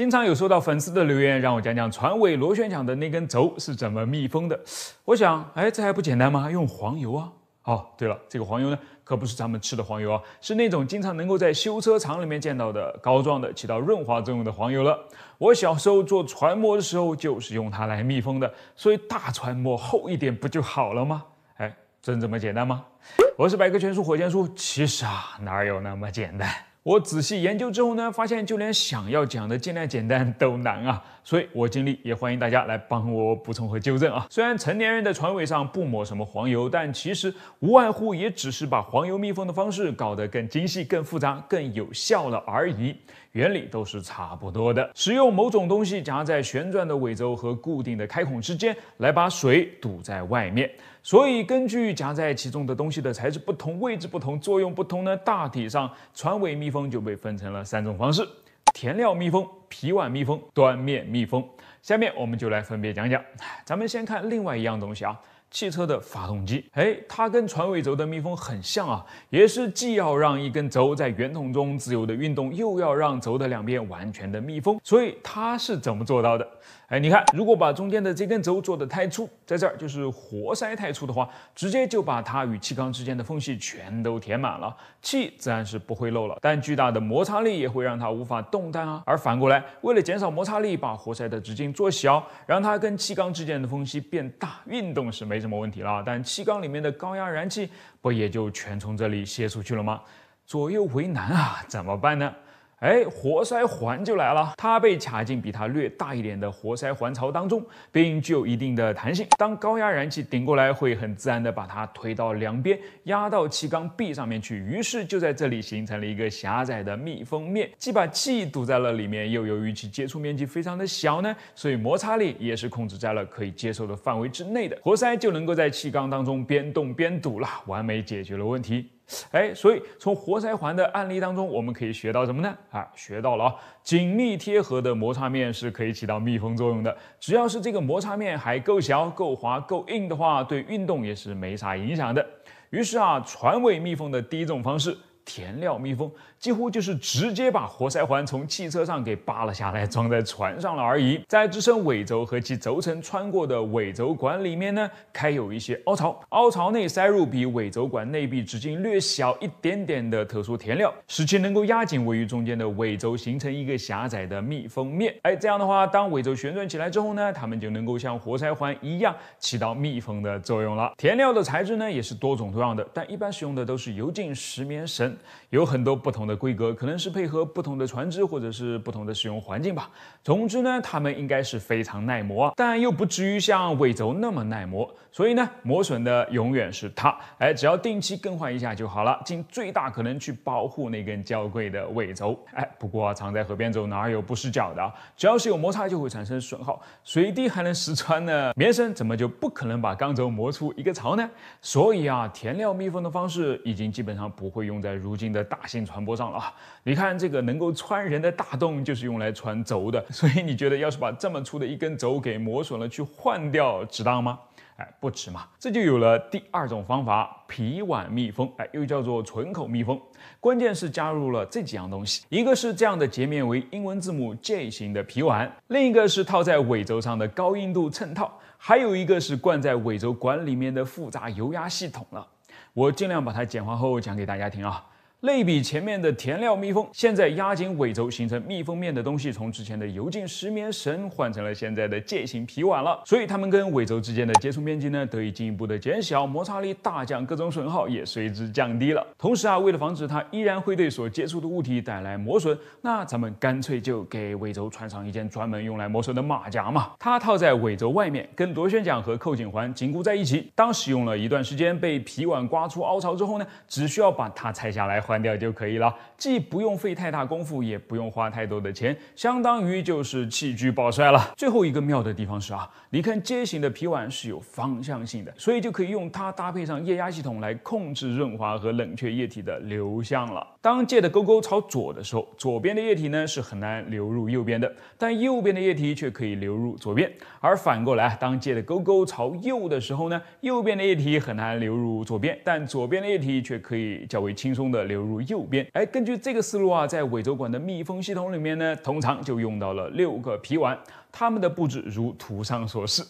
经常有收到粉丝的留言，让我讲讲船尾螺旋桨的那根轴是怎么密封的。我想，哎，这还不简单吗？用黄油啊！哦，对了，这个黄油呢，可不是咱们吃的黄油啊，是那种经常能够在修车厂里面见到的膏状的，起到润滑作用的黄油了。我小时候做船模的时候，就是用它来密封的。所以大船模厚一点不就好了吗？哎，真这么简单吗？我是百科全书火箭叔，其实啊，哪有那么简单？我仔细研究之后呢，发现就连想要讲的尽量简单都难啊，所以我尽力也欢迎大家来帮我补充和纠正啊。虽然成年人的船尾上不抹什么黄油，但其实无外乎也只是把黄油密封的方式搞得更精细、更复杂、更有效了而已，原理都是差不多的。使用某种东西夹在旋转的尾轴和固定的开孔之间，来把水堵在外面。所以，根据夹在其中的东西的材质不同、位置不同、作用不同呢，大体上船尾密封就被分成了三种方式：填料密封、皮碗密封、端面密封。下面我们就来分别讲讲。咱们先看另外一样东西啊，汽车的发动机。哎，它跟船尾轴的密封很像啊，也是既要让一根轴在圆筒中自由的运动，又要让轴的两边完全的密封。所以它是怎么做到的？哎，你看，如果把中间的这根轴做得太粗，在这儿就是活塞太粗的话，直接就把它与气缸之间的缝隙全都填满了，气自然是不会漏了。但巨大的摩擦力也会让它无法动弹啊。而反过来，为了减少摩擦力，把活塞的直径做小，让它跟气缸之间的缝隙变大，运动是没什么问题了。但气缸里面的高压燃气不也就全从这里泄出去了吗？左右为难啊，怎么办呢？哎，活塞环就来了，它被卡进比它略大一点的活塞环槽当中，并具有一定的弹性。当高压燃气顶过来，会很自然的把它推到两边，压到气缸壁上面去。于是就在这里形成了一个狭窄的密封面，既把气堵在了里面，又由于其接触面积非常的小呢，所以摩擦力也是控制在了可以接受的范围之内的。活塞就能够在气缸当中边动边堵了，完美解决了问题。哎，所以从活塞环的案例当中，我们可以学到什么呢？啊，学到了啊，紧密贴合的摩擦面是可以起到密封作用的。只要是这个摩擦面还够小、够滑、够硬的话，对运动也是没啥影响的。于是啊，船尾密封的第一种方式。填料密封几乎就是直接把活塞环从汽车上给扒了下来，装在船上了而已。在支撑尾轴和其轴承穿过的尾轴管里面呢，开有一些凹槽，凹槽内塞入比尾轴管内壁直径略小一点点的特殊填料，使其能够压紧位于中间的尾轴，形成一个狭窄的密封面。哎，这样的话，当尾轴旋转起来之后呢，它们就能够像活塞环一样起到密封的作用了。填料的材质呢，也是多种多样的，但一般使用的都是油浸石棉绳。有很多不同的规格，可能是配合不同的船只或者是不同的使用环境吧。总之呢，它们应该是非常耐磨，但又不至于像尾轴那么耐磨。所以呢，磨损的永远是它。哎，只要定期更换一下就好了，尽最大可能去保护那根娇贵的尾轴。哎，不过常在河边走，哪有不湿脚的？只要是有摩擦，就会产生损耗。水滴还能石穿呢，棉 绳怎么就不可能把钢轴磨出一个槽呢？所以啊，填料密封的方式已经基本上不会用在如。如今的大型船舶上了啊，你看这个能够穿人的大洞就是用来穿轴的，所以你觉得要是把这么粗的一根轴给磨损了去换掉，值当吗？哎，不值嘛。这就有了第二种方法，皮碗密封，哎，又叫做唇口密封。关键是加入了这几样东西，一个是这样的截面为英文字母 J 型的皮碗，另一个是套在尾轴上的高硬度衬套，还有一个是灌在尾轴管里面的复杂油压系统了。我尽量把它简化后讲给大家听啊。类比前面的填料密封，现在压紧尾轴形成密封面的东西，从之前的油浸石棉绳换成了现在的渐形皮碗了。所以它们跟尾轴之间的接触面积呢得以进一步的减小，摩擦力大降，各种损耗也随之降低了。同时啊，为了防止它依然会对所接触的物体带来磨损，那咱们干脆就给尾轴穿上一件专门用来磨损的马甲嘛。它套在尾轴外面，跟螺旋桨和扣紧环紧固在一起。当使用了一段时间，被皮碗刮出凹槽之后呢，只需要把它拆下来。换掉就可以了，既不用费太大功夫，也不用花太多的钱，相当于就是弃居保帅了。最后一个妙的地方是啊，你看接型的皮碗是有方向性的，所以就可以用它搭配上液压系统来控制润滑和冷却液体的流向了。当借的勾勾朝左的时候，左边的液体呢是很难流入右边的，但右边的液体却可以流入左边。而反过来当借的勾勾朝右的时候呢，右边的液体很难流入左边，但左边的液体却可以较为轻松的流。流入右边。哎，根据这个思路啊，在尾轴管的密封系统里面呢，通常就用到了六个皮碗，它们的布置如图上所示。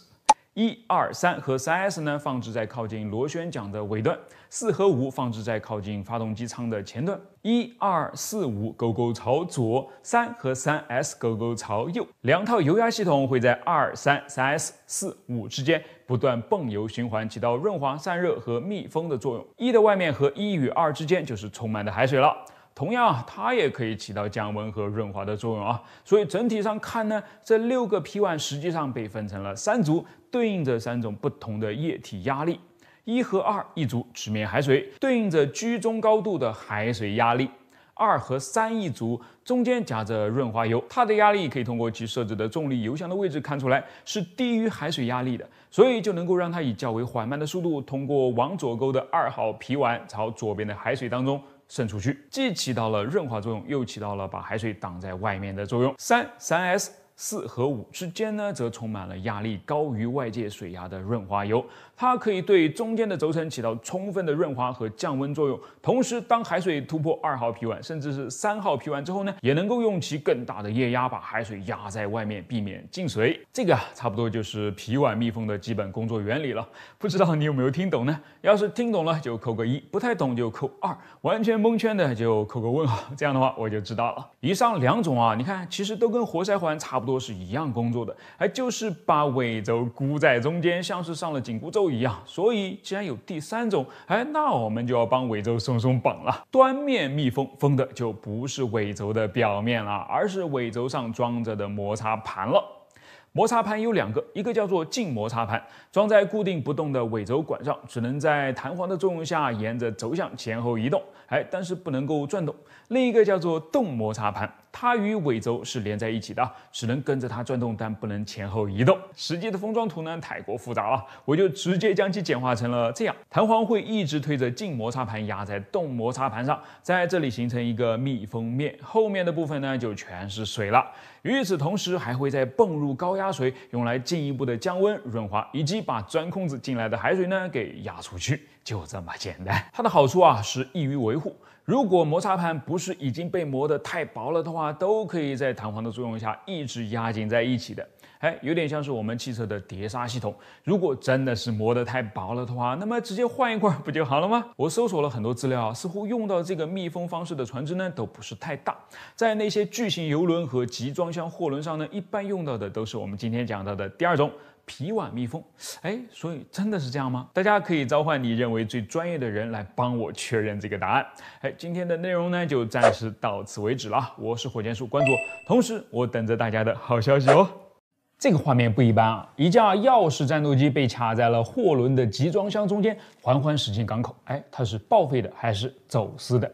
一二三和三 S 呢，放置在靠近螺旋桨的尾端；四和五放置在靠近发动机舱的前端。一二四五，勾勾朝左；三和三 S，勾勾朝右。两套油压系统会在二三三 S 四五之间不断泵油循环，起到润滑、散热和密封的作用。一的外面和一与二之间就是充满的海水了。同样啊，它也可以起到降温和润滑的作用啊。所以整体上看呢，这六个皮碗实际上被分成了三组，对应着三种不同的液体压力。一和二一组直面海水，对应着居中高度的海水压力。二和三一组中间夹着润滑油，它的压力可以通过其设置的重力油箱的位置看出来是低于海水压力的，所以就能够让它以较为缓慢的速度通过往左沟的二号皮碗朝左边的海水当中。渗出去，既起到了润滑作用，又起到了把海水挡在外面的作用。三、三 S 四和五之间呢，则充满了压力高于外界水压的润滑油。它可以对中间的轴承起到充分的润滑和降温作用，同时，当海水突破二号皮碗甚至是三号皮碗之后呢，也能够用其更大的液压把海水压在外面，避免进水。这个啊，差不多就是皮碗密封的基本工作原理了。不知道你有没有听懂呢？要是听懂了就扣个一，不太懂就扣二，完全蒙圈的就扣个问号。这样的话我就知道了。以上两种啊，你看其实都跟活塞环差不多是一样工作的，还就是把尾轴箍在中间，像是上了紧箍咒。一样，所以既然有第三种，哎，那我们就要帮尾轴松松绑了。端面密封封的就不是尾轴的表面了，而是尾轴上装着的摩擦盘了。摩擦盘有两个，一个叫做静摩擦盘，装在固定不动的尾轴管上，只能在弹簧的作用下沿着轴向前后移动，哎，但是不能够转动。另一个叫做动摩擦盘。它与尾轴是连在一起的，只能跟着它转动，但不能前后移动。实际的封装图呢太过复杂了，我就直接将其简化成了这样。弹簧会一直推着静摩擦盘压在动摩擦盘上，在这里形成一个密封面。后面的部分呢就全是水了。与此同时，还会再泵入高压水，用来进一步的降温、润滑，以及把钻空子进来的海水呢给压出去。就这么简单，它的好处啊是易于维护。如果摩擦盘不是已经被磨得太薄了的话，都可以在弹簧的作用下一直压紧在一起的。哎，有点像是我们汽车的碟刹系统。如果真的是磨得太薄了的话，那么直接换一块不就好了吗？我搜索了很多资料啊，似乎用到这个密封方式的船只呢都不是太大，在那些巨型游轮和集装箱货轮上呢，一般用到的都是我们今天讲到的第二种。皮碗密封，哎，所以真的是这样吗？大家可以召唤你认为最专业的人来帮我确认这个答案。哎，今天的内容呢就暂时到此为止了。我是火箭叔，关注我，同时我等着大家的好消息哦。这个画面不一般啊，一架钥匙战斗机被卡在了货轮的集装箱中间，缓缓驶进港口。哎，它是报废的还是走私的？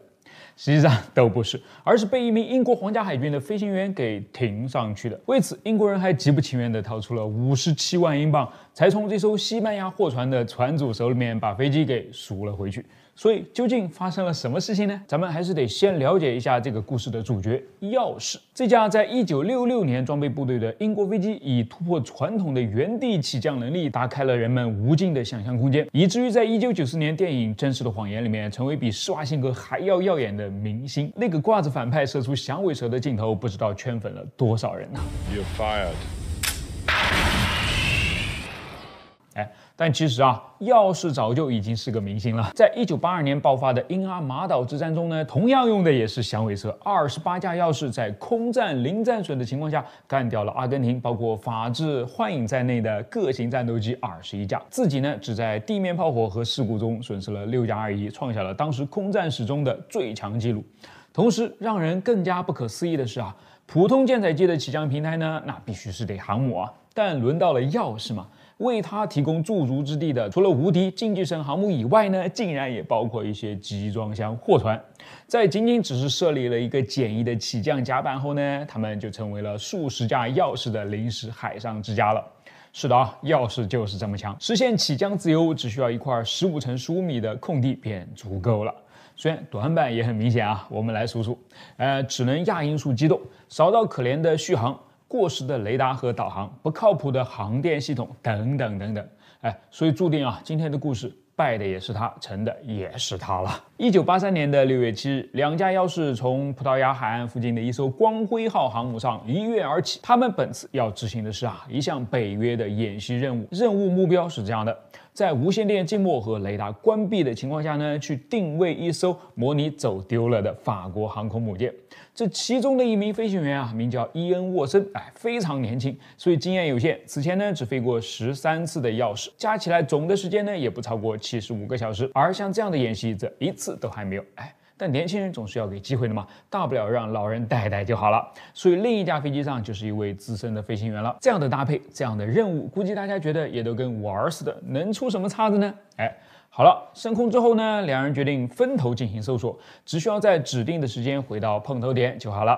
实际上都不是，而是被一名英国皇家海军的飞行员给停上去的。为此，英国人还极不情愿地掏出了五十七万英镑，才从这艘西班牙货船的船主手里面把飞机给赎了回去。所以，究竟发生了什么事情呢？咱们还是得先了解一下这个故事的主角——钥匙。这架在一九六六年装备部队的英国飞机，以突破传统的原地起降能力，打开了人们无尽的想象空间，以至于在一九九四年电影《真实的谎言》里面，成为比施瓦辛格还要耀眼的明星。那个挂着反派射出响尾蛇的镜头，不知道圈粉了多少人呢？You're fired！哎。但其实啊，耀式早就已经是个明星了。在一九八二年爆发的英阿马岛之战中呢，同样用的也是响尾蛇。二十八架耀式在空战零战损的情况下，干掉了阿根廷包括法制幻影在内的各型战斗机二十一架，自己呢只在地面炮火和事故中损失了六架而已，创下了当时空战史中的最强纪录。同时，让人更加不可思议的是啊，普通舰载机的起降平台呢，那必须是得航母啊，但轮到了钥匙嘛。为它提供驻足之地的，除了无敌竞技神航母以外呢，竟然也包括一些集装箱货船。在仅仅只是设立了一个简易的起降甲板后呢，他们就成为了数十架钥匙的临时海上之家了。是的，啊，钥匙就是这么强，实现起降自由只需要一块十五乘十五米的空地便足够了。虽然短板也很明显啊，我们来数数，呃，只能亚音速机动，少到可怜的续航。过时的雷达和导航，不靠谱的航电系统，等等等等，哎，所以注定啊，今天的故事败的也是它，成的也是它了。一九八三年的六月七日，两架要四从葡萄牙海岸附近的一艘“光辉号”航母上一跃而起，他们本次要执行的是啊一项北约的演习任务，任务目标是这样的。在无线电静默和雷达关闭的情况下呢，去定位一艘模拟走丢了的法国航空母舰。这其中的一名飞行员啊，名叫伊恩·沃森，哎，非常年轻，所以经验有限。此前呢，只飞过十三次的钥匙，加起来总的时间呢，也不超过七十五个小时。而像这样的演习，则一次都还没有。哎。但年轻人总是要给机会的嘛，大不了让老人带带就好了。所以另一架飞机上就是一位资深的飞行员了。这样的搭配，这样的任务，估计大家觉得也都跟玩似的，能出什么岔子呢？哎，好了，升空之后呢，两人决定分头进行搜索，只需要在指定的时间回到碰头点就好了。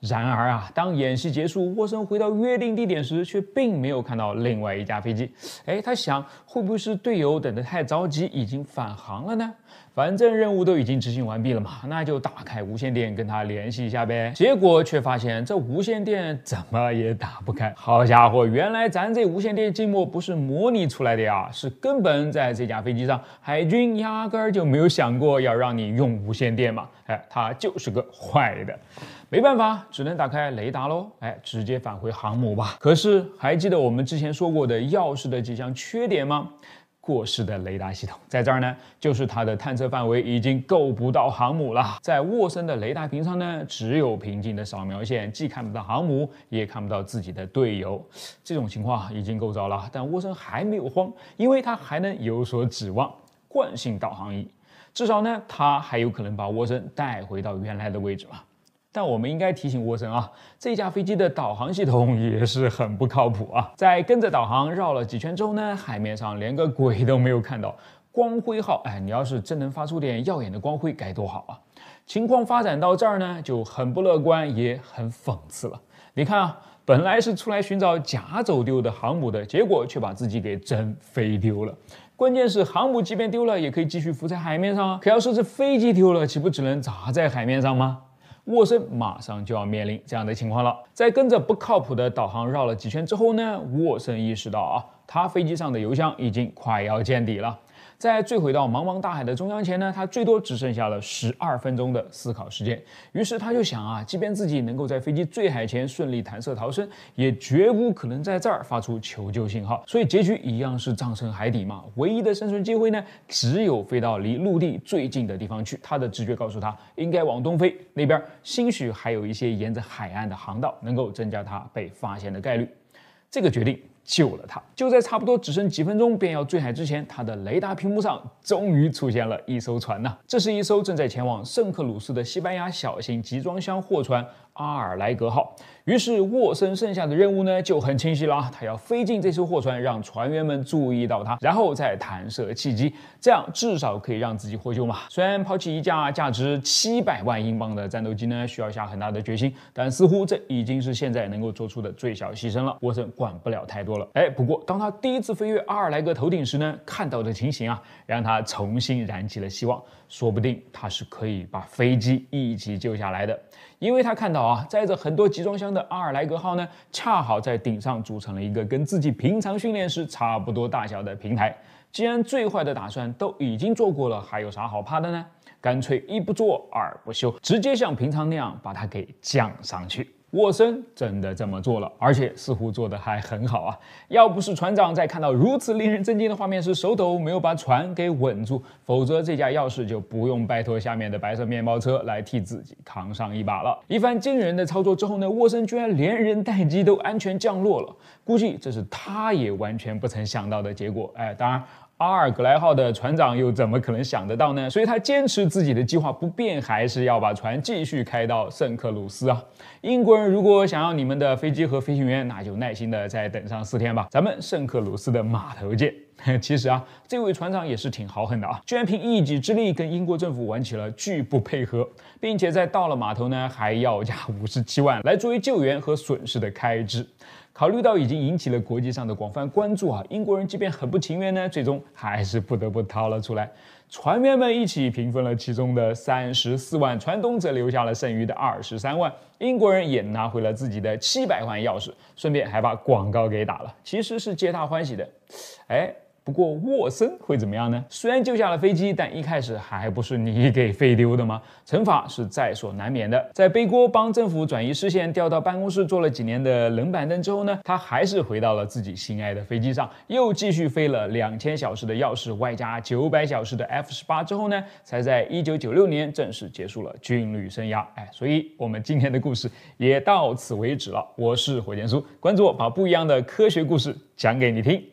然而啊，当演习结束，沃森回到约定地点时，却并没有看到另外一架飞机。哎，他想，会不会是队友等的太着急，已经返航了呢？反正任务都已经执行完毕了嘛，那就打开无线电跟他联系一下呗。结果却发现这无线电怎么也打不开。好家伙，原来咱这无线电静默不是模拟出来的呀，是根本在这架飞机上，海军压根儿就没有想过要让你用无线电嘛。哎，他就是个坏的，没办法，只能打开雷达喽。哎，直接返回航母吧。可是还记得我们之前说过的钥匙的几项缺点吗？卧室的雷达系统在这儿呢，就是它的探测范围已经够不到航母了。在沃森的雷达屏上呢，只有平静的扫描线，既看不到航母，也看不到自己的队友。这种情况已经够糟了，但沃森还没有慌，因为他还能有所指望——惯性导航仪。至少呢，他还有可能把沃森带回到原来的位置了。但我们应该提醒沃森啊，这架飞机的导航系统也是很不靠谱啊。在跟着导航绕了几圈之后呢，海面上连个鬼都没有看到。光辉号，哎，你要是真能发出点耀眼的光辉该多好啊！情况发展到这儿呢，就很不乐观，也很讽刺了。你看啊，本来是出来寻找假走丢的航母的，结果却把自己给真飞丢了。关键是航母即便丢了也可以继续浮在海面上啊，可要是这飞机丢了，岂不只能砸在海面上吗？沃森马上就要面临这样的情况了。在跟着不靠谱的导航绕了几圈之后呢，沃森意识到啊，他飞机上的油箱已经快要见底了。在坠毁到茫茫大海的中央前呢，他最多只剩下了十二分钟的思考时间。于是他就想啊，即便自己能够在飞机坠海前顺利弹射逃生，也绝无可能在这儿发出求救信号。所以结局一样是葬身海底嘛。唯一的生存机会呢，只有飞到离陆地最近的地方去。他的直觉告诉他，应该往东飞，那边兴许还有一些沿着海岸的航道，能够增加他被发现的概率。这个决定。救了他。就在差不多只剩几分钟便要坠海之前，他的雷达屏幕上终于出现了一艘船呢。这是一艘正在前往圣克鲁斯的西班牙小型集装箱货船阿尔莱格号。于是沃森剩下的任务呢就很清晰了啊，他要飞进这艘货船，让船员们注意到他，然后再弹射气机，这样至少可以让自己获救嘛。虽然抛弃一架价值七百万英镑的战斗机呢，需要下很大的决心，但似乎这已经是现在能够做出的最小牺牲了。沃森管不了太多了。哎，不过当他第一次飞越阿尔莱格头顶时呢，看到的情形啊，让他重新燃起了希望。说不定他是可以把飞机一起救下来的，因为他看到啊，载着很多集装箱的阿尔莱格号呢，恰好在顶上组成了一个跟自己平常训练时差不多大小的平台。既然最坏的打算都已经做过了，还有啥好怕的呢？干脆一不做二不休，直接像平常那样把它给降上去。沃森真的这么做了，而且似乎做得还很好啊！要不是船长在看到如此令人震惊的画面时手抖，没有把船给稳住，否则这架钥匙就不用拜托下面的白色面包车来替自己扛上一把了。一番惊人的操作之后呢，沃森居然连人带机都安全降落了，估计这是他也完全不曾想到的结果。哎，当然。阿尔格莱号的船长又怎么可能想得到呢？所以他坚持自己的计划不变，还是要把船继续开到圣克鲁斯啊！英国人如果想要你们的飞机和飞行员，那就耐心的再等上四天吧，咱们圣克鲁斯的码头见。其实啊，这位船长也是挺豪横的啊，居然凭一己之力跟英国政府玩起了拒不配合，并且在到了码头呢，还要价五十七万来作为救援和损失的开支。考虑到已经引起了国际上的广泛关注啊，英国人即便很不情愿呢，最终还是不得不掏了出来。船员们一起平分了其中的三十四万，船东则留下了剩余的二十三万，英国人也拿回了自己的七百万钥匙，顺便还把广告给打了，其实是皆大欢喜的。哎。不过沃森会怎么样呢？虽然救下了飞机，但一开始还不是你给飞丢的吗？惩罚是在所难免的。在背锅帮政府转移视线，调到办公室坐了几年的冷板凳之后呢，他还是回到了自己心爱的飞机上，又继续飞了两千小时的钥匙，外加九百小时的 F 十八之后呢，才在一九九六年正式结束了军旅生涯。哎，所以我们今天的故事也到此为止了。我是火箭叔，关注我，把不一样的科学故事讲给你听。